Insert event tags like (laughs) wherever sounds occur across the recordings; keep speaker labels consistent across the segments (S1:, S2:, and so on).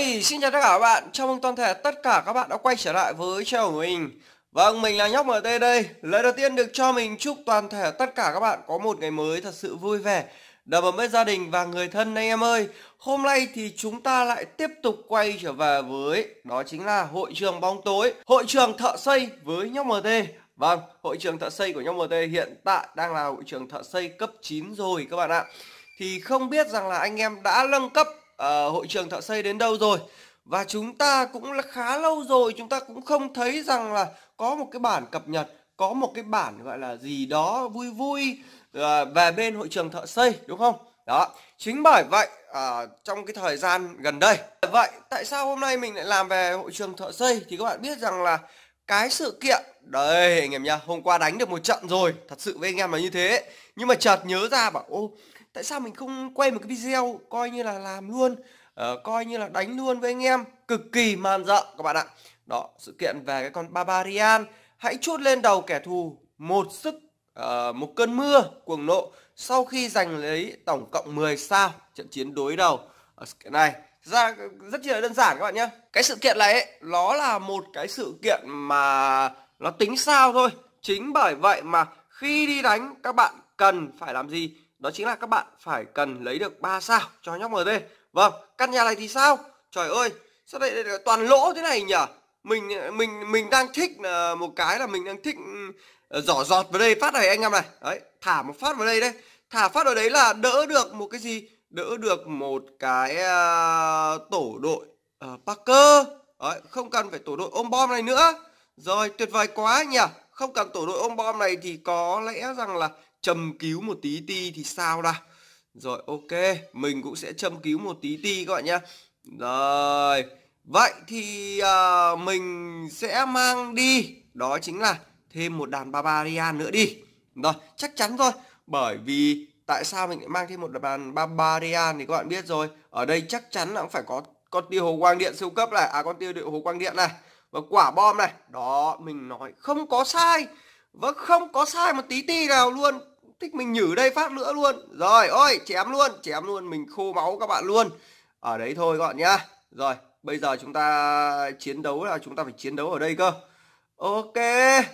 S1: Hey, xin chào tất cả các bạn, chào mừng toàn thể tất cả các bạn đã quay trở lại với channel của mình Vâng, mình là Nhóc MT đây Lời đầu tiên được cho mình chúc toàn thể tất cả các bạn có một ngày mới thật sự vui vẻ Đầm ấm với gia đình và người thân anh em ơi Hôm nay thì chúng ta lại tiếp tục quay trở về với Đó chính là hội trường bóng tối Hội trường thợ xây với Nhóc MT Vâng, hội trường thợ xây của Nhóc MT hiện tại đang là hội trường thợ xây cấp 9 rồi các bạn ạ Thì không biết rằng là anh em đã nâng cấp uh, hội trường thợ xây đến đâu rồi và chúng ta cũng là khá lâu rồi chúng ta cũng không thấy rằng là có một cái bản cập nhật có một cái bản gọi là gì đó vui vui uh, về bên hội trường thợ xây đúng không đó chính bởi vậy à, trong cái thời gian gần đây vậy tại sao hôm nay mình lại làm về hội trường thợ xây thì các bạn biết rằng là cái sự kiện đây anh em nhá hôm qua đánh được một trận rồi thật sự với anh em là như thế nhưng mà chợt nhớ ra bảo ô tại sao mình không quay một cái video coi như là làm luôn uh, coi như là đánh luôn với anh em cực kỳ man dợ các bạn ạ đó sự kiện về cái con barbarian hãy chuốt lên đầu kẻ thù một sức uh, một cơn mưa cuồng nộ sau khi giành lấy tổng cộng 10 sao trận chiến đối đầu ở sự kiện này ra rất là đơn giản các bạn nhé cái sự kiện này ấy, nó là một cái sự kiện mà nó tính sao thôi chính bởi vậy mà khi đi đánh các bạn cần phải làm gì đó chính là các bạn phải cần lấy được 3 sao cho nhóc MT. Vâng, căn nhà này thì sao? Trời ơi, sao lại toàn lỗ thế này nhỉ? Mình mình mình đang thích ờ, một cái là mình đang thích ừ, giỏ giọt vào đây phát này anh em này. Đấy, thả một phát vào đây đây. Thả phát vào đấy là đỡ được một cái gì? Đỡ được một cái uh, tổ đội uh, Parker. Đấy, không cần phải tổ đội ôm bom này nữa. Rồi, tuyệt vời quá nhỉ. Không cần tổ đội ôm bom này thì có lẽ rằng là châm cứu một tí ti thì sao đã rồi ok mình cũng sẽ châm cứu một tí ti các bạn nhé rồi vậy thì à, mình sẽ mang đi đó chính là thêm một đàn barbarian nữa đi rồi chắc chắn rồi bởi vì tại sao mình lại mang thêm một đàn barbarian thì các bạn biết rồi ở đây chắc chắn là cũng phải có con tiêu hồ quang điện siêu cấp này à con tiêu hồ quang điện này và quả bom này đó mình nói không có sai Vâng không có sai một tí ti nào luôn Thích mình nhử đây phát nữa luôn Rồi ôi chém luôn Chém luôn mình khô máu các bạn luôn Ở đấy thôi các bạn nhá Rồi bây giờ chúng ta chiến đấu là chúng ta phải chiến đấu ở đây cơ Ok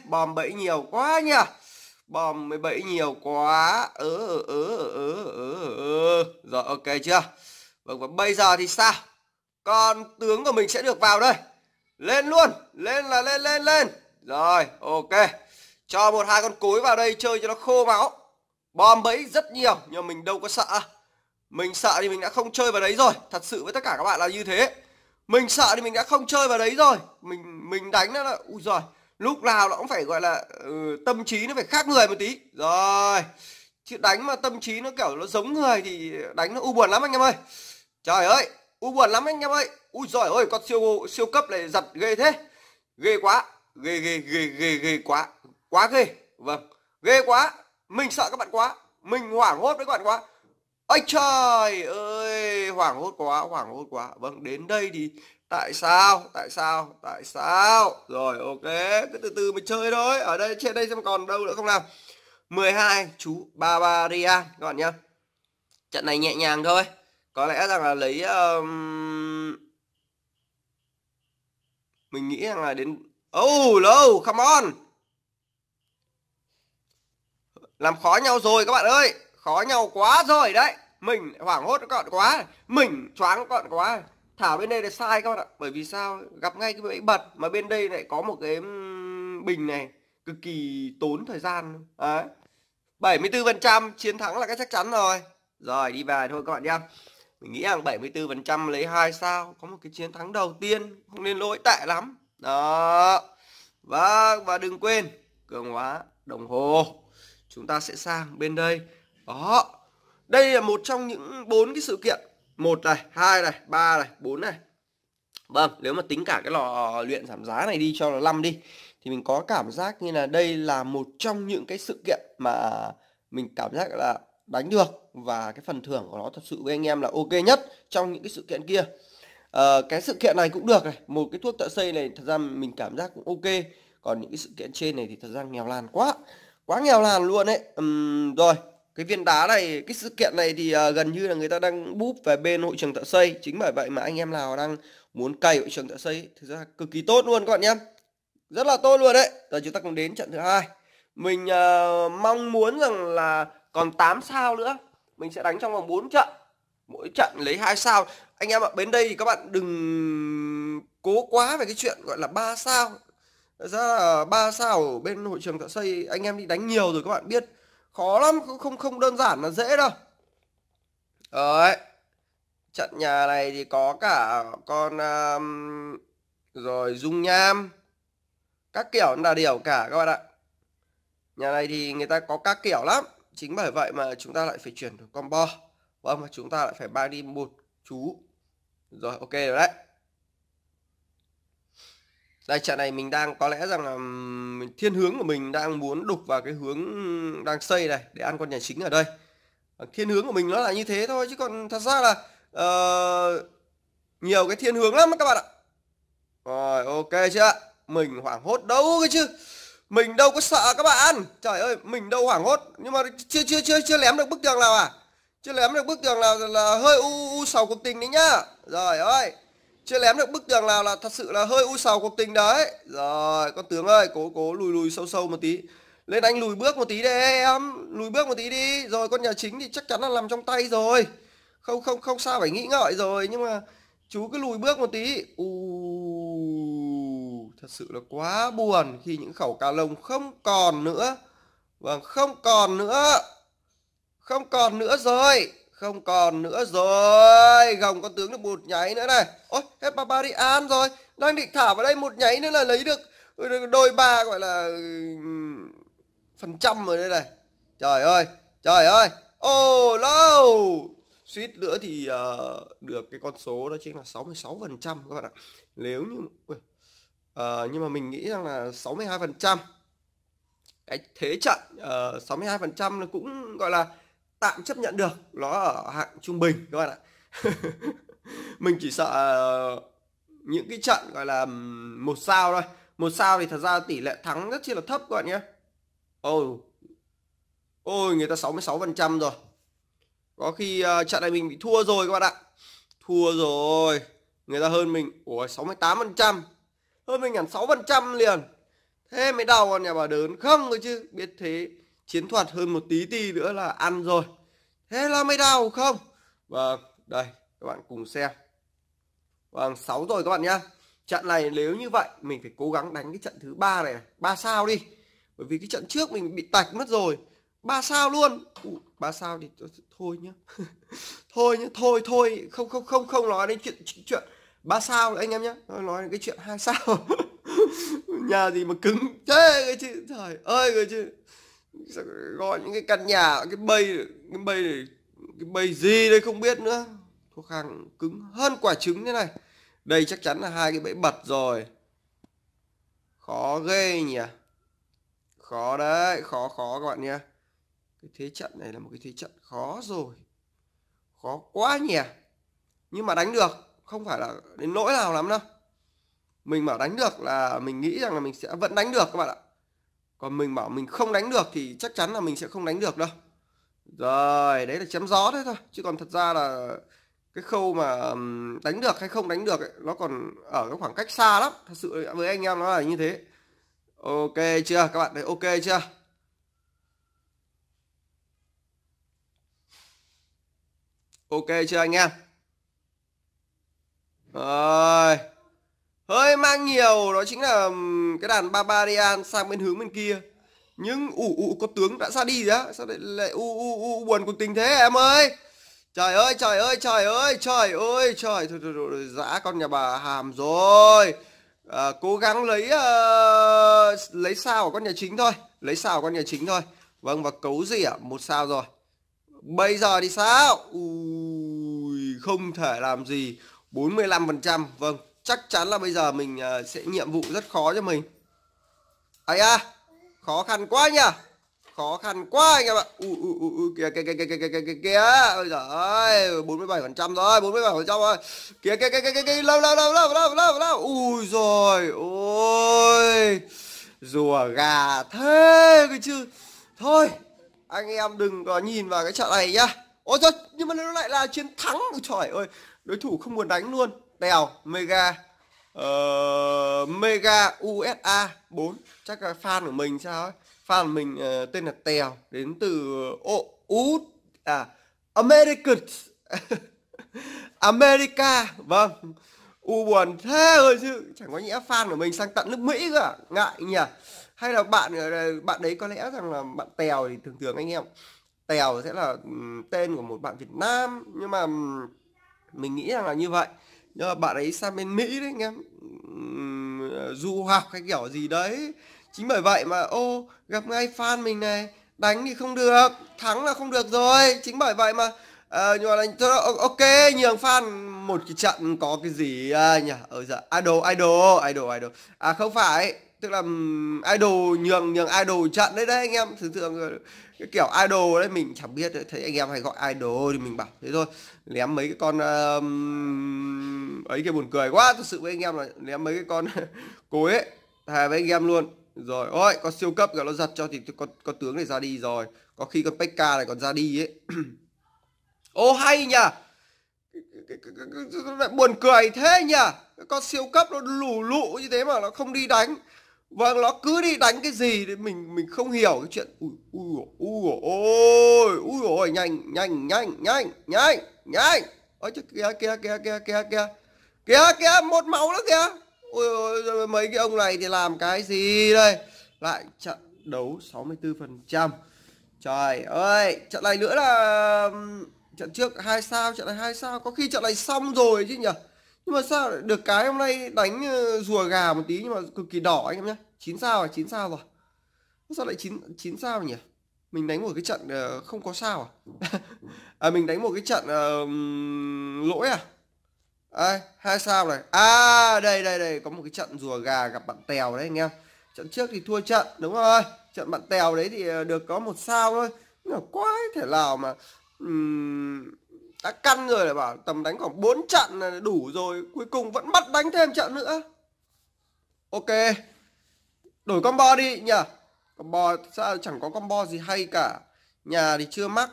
S1: Bom bẫy nhiều quá nhỉ Bom mới bẫy nhiều quá ừ ừ, ớ ừ, ừ, ừ, Rồi ok chưa Vâng và bây giờ thì sao Con tướng của mình sẽ được vào đây Lên luôn Lên là lên lên lên Rồi ok cho một hai con cối vào đây chơi cho nó khô máu bom bẫy rất nhiều nhưng mà mình đâu có sợ mình sợ thì mình đã không chơi vào đấy rồi thật sự với tất cả các bạn là như thế mình sợ thì mình đã không chơi vào đấy rồi mình mình đánh nó là ui rồi lúc nào nó cũng phải gọi là ừ, tâm trí nó phải khác người một tí rồi chứ đánh mà tâm trí nó kiểu nó giống người thì đánh nó u buồn lắm anh em ơi trời ơi u buồn lắm anh em ơi ui giời ơi con siêu siêu cấp này giật ghê thế ghê quá ghê ghê ghê ghê ghê quá quá ghê vâng ghê quá mình sợ các bạn quá mình hoảng hốt với các bạn quá ôi trời ơi hoảng hốt quá hoảng hốt quá vâng đến đây thì tại sao tại sao tại sao rồi ok cứ từ từ mình chơi thôi ở đây trên đây xem còn đâu nữa không nào 12 chú Bavaria các bạn nhá trận này nhẹ nhàng thôi có lẽ rằng là lấy um... mình nghĩ rằng là đến oh no come on làm khó nhau rồi các bạn ơi Khó nhau quá rồi đấy Mình hoảng hốt các bạn quá Mình choáng các bạn quá Thả bên đây là sai các bạn ạ Bởi vì sao gặp ngay cái bẫy bật Mà bên đây lại có một cái bình này Cực kỳ tốn thời gian Đấy trăm chiến thắng là cái chắc chắn rồi Rồi đi về thôi các bạn nhá. Mình nghĩ rằng 74% lấy hai sao Có một cái chiến thắng đầu tiên Không nên lỗi tệ lắm Đó Vâng và, và đừng quên Cường hóa đồng hồ chúng ta sẽ sang bên đây đó đây là một trong những bốn cái sự kiện một này hai này ba này bốn này vâng nếu mà tính cả cái lò luyện giảm giá này đi cho là năm đi thì mình có cảm giác như là đây là một trong những cái sự kiện mà mình cảm giác là đánh được và cái phần thưởng của nó thật sự với anh em là ok nhất trong những cái sự kiện kia à, cái sự kiện này cũng được này một cái thuốc tợ xây này thật ra mình cảm giác cũng ok còn những cái sự kiện trên này thì thật ra nghèo lan quá quá nghèo nàn luôn ấy uhm, rồi cái viên đá này cái sự kiện này thì uh, gần như là người ta đang búp về bên hội trường thợ xây chính bởi vậy mà anh em nào đang muốn cày hội trường thợ xây thực ra cực kỳ tốt luôn các bạn nhé rất là tốt luôn đấy giờ chúng ta cùng đến trận thứ hai mình uh, mong muốn rằng là còn 8 sao nữa mình sẽ đánh trong vòng 4 trận mỗi trận lấy hai sao anh em ạ bên đây thì các bạn đừng cố quá về cái chuyện gọi là ba sao ra là ba sao ở bên hội trường thợ xây anh em đi đánh nhiều rồi các bạn biết khó lắm cũng không không đơn giản là dễ đâu đấy trận nhà này thì có cả con um, rồi dung nham các kiểu là điều cả các bạn ạ nhà này thì người ta có các kiểu lắm chính bởi vậy mà chúng ta lại phải chuyển combo vâng mà chúng ta lại phải mang đi một chú rồi ok rồi đấy đây trận này mình đang có lẽ rằng là thiên hướng của mình đang muốn đục vào cái hướng đang xây này để ăn con nhà chính ở đây. Ờ, thiên hướng của mình nó là như thế thôi chứ còn thật ra là uh, nhiều cái thiên hướng lắm các bạn ạ. Rồi ok chưa? Mình hoảng hốt đâu cái chứ. Mình đâu có sợ các bạn. Trời ơi, mình đâu hoảng hốt nhưng mà chưa chưa chưa chưa lém được bức tường nào à? Chưa lém được bức tường nào là hơi u u sầu cuộc tình đấy nhá. Rồi ơi chưa lém được bức tường nào là thật sự là hơi u sầu cuộc tình đấy rồi con tướng ơi cố cố lùi lùi sâu sâu một tí lên anh lùi bước một tí đi em lùi bước một tí đi rồi con nhà chính thì chắc chắn là nằm trong tay rồi không không không sao phải nghĩ ngợi rồi nhưng mà chú cứ lùi bước một tí u thật sự là quá buồn khi những khẩu cà lông không còn nữa vâng không còn nữa không còn nữa rồi không còn nữa rồi gồng con tướng được một nháy nữa này ôi hết barbarian rồi đang định thả vào đây một nháy nữa là lấy được đôi ba gọi là phần trăm rồi đây này trời ơi trời ơi ô oh, lâu no. suýt nữa thì uh, được cái con số đó chính là 66 phần trăm các bạn ạ nếu như uh, nhưng mà mình nghĩ rằng là 62 phần trăm cái thế trận ờ, uh, 62 phần trăm là cũng gọi là tạm chấp nhận được nó ở hạng trung bình các bạn ạ (laughs) mình chỉ sợ ờ, những cái trận gọi là một sao thôi một sao thì thật ra tỷ lệ thắng rất chi là thấp các bạn nhé ôi ôi người ta 66 phần trăm rồi có khi ờ, trận này mình bị thua rồi các bạn ạ thua rồi người ta hơn mình ủa 68 phần trăm hơn mình hẳn 6 phần trăm liền thế mới đau còn nhà bà đớn không thôi chứ biết thế chiến thuật hơn một tí tí nữa là ăn rồi thế là mới đau không vâng đây các bạn cùng xem vâng sáu rồi các bạn nhá trận này nếu như vậy mình phải cố gắng đánh cái trận thứ ba này ba sao đi bởi vì cái trận trước mình bị tạch mất rồi ba sao luôn ba sao thì thôi nhá (laughs) thôi nhá thôi thôi không không không không nói đến chuyện chuyện ba sao anh em nhá nói, nói đến cái chuyện hai sao (laughs) nhà gì mà cứng thế cái chứ trời ơi cái chứ gọi những cái căn nhà cái bây cái bây cái bây gì đây không biết nữa thuốc hàng cứng hơn quả trứng thế này đây chắc chắn là hai cái bẫy bật rồi khó ghê nhỉ khó đấy khó khó các bạn nhé cái thế trận này là một cái thế trận khó rồi khó quá nhỉ nhưng mà đánh được không phải là đến nỗi nào lắm đâu mình mà đánh được là mình nghĩ rằng là mình sẽ vẫn đánh được các bạn ạ còn mình bảo mình không đánh được thì chắc chắn là mình sẽ không đánh được đâu rồi đấy là chém gió đấy thôi chứ còn thật ra là cái khâu mà đánh được hay không đánh được ấy, nó còn ở cái khoảng cách xa lắm thật sự với anh em nó là như thế ok chưa các bạn đấy ok chưa ok chưa anh em rồi hơi mang nhiều đó chính là cái đàn barbarian sang bên hướng bên kia những ủ ủ có tướng đã ra đi á sao lại lại u u u buồn cuộc tình thế em ơi trời ơi trời ơi trời ơi trời ơi trời thôi thôi thôi dã con nhà bà hàm rồi à, cố gắng lấy uh, lấy sao của con nhà chính thôi lấy sao của con nhà chính thôi vâng và cấu gì ạ à? một sao rồi bây giờ thì sao ui không thể làm gì 45% vâng chắc chắn là bây giờ mình sẽ nhiệm vụ rất khó cho mình ấy à khó khăn quá nhỉ khó khăn quá anh em ạ ui ui ui ui kìa kìa kìa kìa kìa kìa kìa kìa ôi ơi bốn mươi bảy phần trăm rồi bốn mươi bảy phần trăm rồi kìa kìa kìa kìa kìa lâu lâu lâu lâu lâu lâu lâu ui rồi ôi rùa gà thế cái chứ thôi anh em đừng có nhìn vào cái trận này nhá ôi trời nhưng mà nó lại là chiến thắng trời ơi đối thủ không muốn đánh luôn Tèo Mega uh, Mega USA 4 chắc là fan của mình sao ấy fan của mình uh, tên là Tèo đến từ ô út à American (laughs) America vâng u buồn thế rồi chứ chẳng có nghĩa fan của mình sang tận nước Mỹ cơ à? ngại nhỉ hay là bạn ờ, bạn đấy có lẽ rằng là bạn Tèo thì thường thường anh em Tèo sẽ là tên của một bạn Việt Nam nhưng mà mình nghĩ rằng là như vậy nhưng mà bạn ấy sang bên mỹ đấy anh em du học hay kiểu gì đấy chính bởi vậy mà ô gặp ngay fan mình này đánh thì không được thắng là không được rồi chính bởi vậy mà à, nhưng mà là ok nhường fan một cái trận có cái gì à, nhỉ ở giờ dạ, idol idol idol idol à không phải tức là idol nhường nhường idol trận đấy đấy anh em thường thường cái kiểu idol đấy mình chẳng biết thấy anh em hay gọi idol thì mình bảo thế thôi lém mấy cái con uh, ấy kia buồn cười quá thật sự với anh em là ném mấy cái con (laughs) cối ấy thề với anh em luôn rồi ôi con siêu cấp gọi nó giật cho thì con con tướng này ra đi rồi có khi con pekka này còn ra đi ấy (clears throat) ô hay nhỉ lại buồn cười thế nhỉ con siêu cấp nó lù lụ như thế mà nó không đi đánh vâng nó cứ đi đánh cái gì thì mình mình không hiểu cái chuyện ui ui ui ôi ui ôi nhanh nhanh nhanh nhanh nhanh nhanh ôi chứ kia kia kia kia kia kia kìa kìa một máu nữa kìa ôi, ôi, ôi mấy cái ông này thì làm cái gì đây lại trận đấu 64 phần trăm trời ơi trận này nữa là trận trước hai sao trận này hai sao có khi trận này xong rồi chứ nhỉ nhưng mà sao được cái hôm nay đánh ờ, rùa gà một tí nhưng mà cực kỳ đỏ anh em nhé chín sao à chín sao rồi sao lại chín chín sao nhỉ mình đánh một cái trận ờ, không có sao à, (laughs) à mình đánh một cái trận uh, lỗi à đây, hai sao này. À, đây đây đây có một cái trận rùa gà gặp bạn tèo đấy anh em. Trận trước thì thua trận đúng rồi. Trận bạn tèo đấy thì ờ, được có một sao thôi. Nhưng mà quái thể nào mà um, đã căn rồi lại bảo tầm đánh khoảng 4 trận là đủ rồi, cuối cùng vẫn bắt đánh thêm trận nữa. Ok. Đổi combo đi nhỉ. Combo sao chẳng có combo gì hay cả. Nhà thì chưa mắc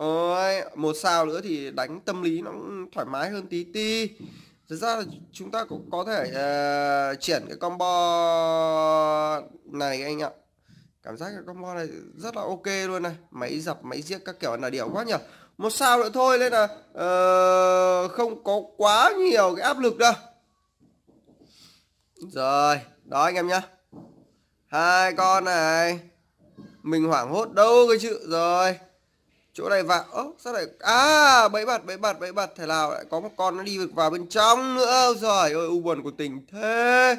S1: Ôi, một sao nữa thì đánh tâm lý nó cũng thoải mái hơn tí tí. Thật ra là chúng ta cũng có thể ờ, uh, triển cái combo này anh ạ. Cảm giác cái combo này rất là ok luôn này. Máy dập, máy giết các kiểu là điều quá nhỉ. Một sao nữa thôi nên là uh, không có quá nhiều cái áp lực đâu. Rồi, đó anh em nhá. Hai con này. Mình hoảng hốt đâu cái chữ rồi chỗ này vào ớ oh, sao lại à bẫy bạt bẫy bạt bẫy bạt thể nào lại có một con nó đi được vào bên trong nữa rồi ôi u buồn của tình thế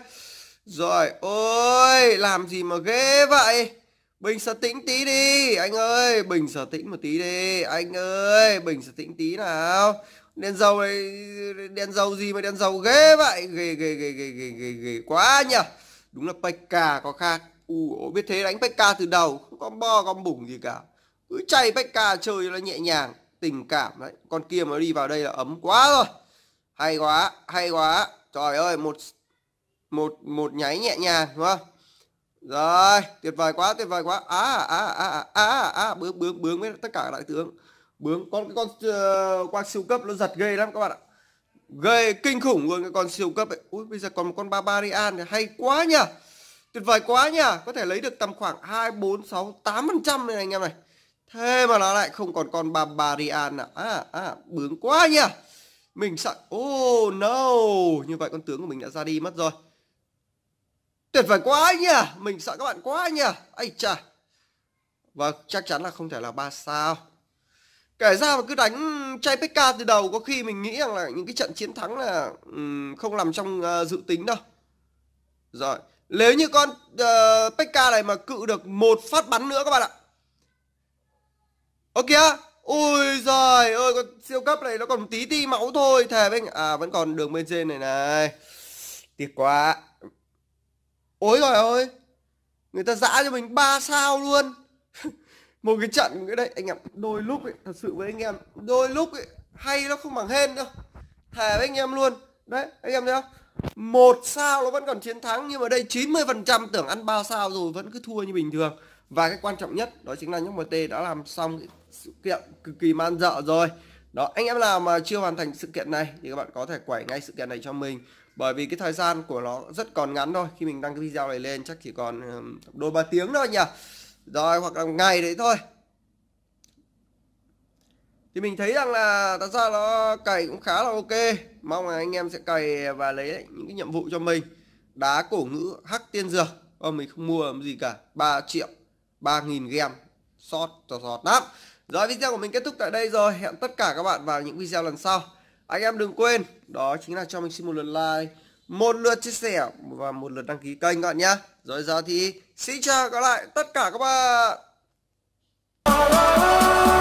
S1: rồi ôi làm gì mà ghê vậy bình sở tĩnh tí đi anh ơi bình sở tĩnh một tí đi anh ơi bình sở tĩnh tí nào đèn dầu này đèn dầu gì mà đèn dầu ghê vậy ghê ghê ghê ghê ghê ghê, ghê. quá nhỉ đúng là pk có khác u biết thế đánh pk từ đầu không có bo con bủng gì cả cứ chạy bách ca chơi nó nhẹ nhàng tình cảm đấy con kia mà đi vào đây là ấm quá rồi hay quá hay quá trời ơi một một một nháy nhẹ nhàng đúng không rồi tuyệt vời quá tuyệt vời quá à à à à à bướng bướng bướng với tất cả đại tướng bướng con cái con uh, ờ, quang siêu cấp nó giật ghê lắm các bạn ạ ghê kinh khủng luôn cái con siêu cấp ấy ui bây giờ còn một con barbarian này hay quá nhỉ tuyệt vời quá nhỉ có thể lấy được tầm khoảng hai bốn sáu tám phần trăm này anh em này Thế mà nó lại không còn con Barbarian nào. À, à, bướng quá nhỉ. Mình sợ... Oh no. Như vậy con tướng của mình đã ra đi mất rồi. Tuyệt vời quá nhỉ. Mình sợ các bạn quá nhỉ. Ây chà. Vâng, chắc chắn là không thể là ba sao. Kể ra mà cứ đánh chai Pekka từ đầu có khi mình nghĩ rằng là những cái trận chiến thắng là không nằm trong ờ, dự tính đâu. Rồi, nếu như con uh, Pekka này mà cự được một phát bắn nữa các bạn ạ Ơ kìa Ôi giời ơi con siêu cấp này nó còn tí tí máu thôi Thề với anh À vẫn còn đường bên trên này này Tiếc quá Ôi rồi ơi Người ta dã cho mình 3 sao luôn (laughs) Một cái trận cái đấy Anh em đôi lúc ấy, thật sự với anh em Đôi lúc ấy, hay nó không bằng hên đâu Thề với anh em luôn Đấy anh em thấy không một sao nó vẫn còn chiến thắng nhưng mà đây 90% tưởng ăn 3 sao rồi vẫn cứ thua như bình thường và cái quan trọng nhất đó chính là nhóm MT đã làm xong sự kiện cực kỳ man dợ rồi đó anh em nào mà chưa hoàn thành sự kiện này thì các bạn có thể quẩy ngay sự kiện này cho mình bởi vì cái thời gian của nó rất còn ngắn thôi khi mình đăng cái video này lên chắc chỉ còn đôi ba tiếng thôi nhỉ rồi hoặc là ngày đấy thôi thì mình thấy rằng là thật ra nó cày cũng khá là ok mong là anh em sẽ cày và lấy những cái nhiệm vụ cho mình đá cổ ngữ hắc tiên dược và mình không mua làm gì cả 3 triệu 3.000 game sót cho sót lắm rồi video của mình kết thúc tại đây rồi. Hẹn tất cả các bạn vào những video lần sau. Anh em đừng quên, đó chính là cho mình xin một lượt like, một lượt chia sẻ và một lượt đăng ký kênh các bạn nhé. Rồi giờ thì xin chào các lại tất cả các bạn.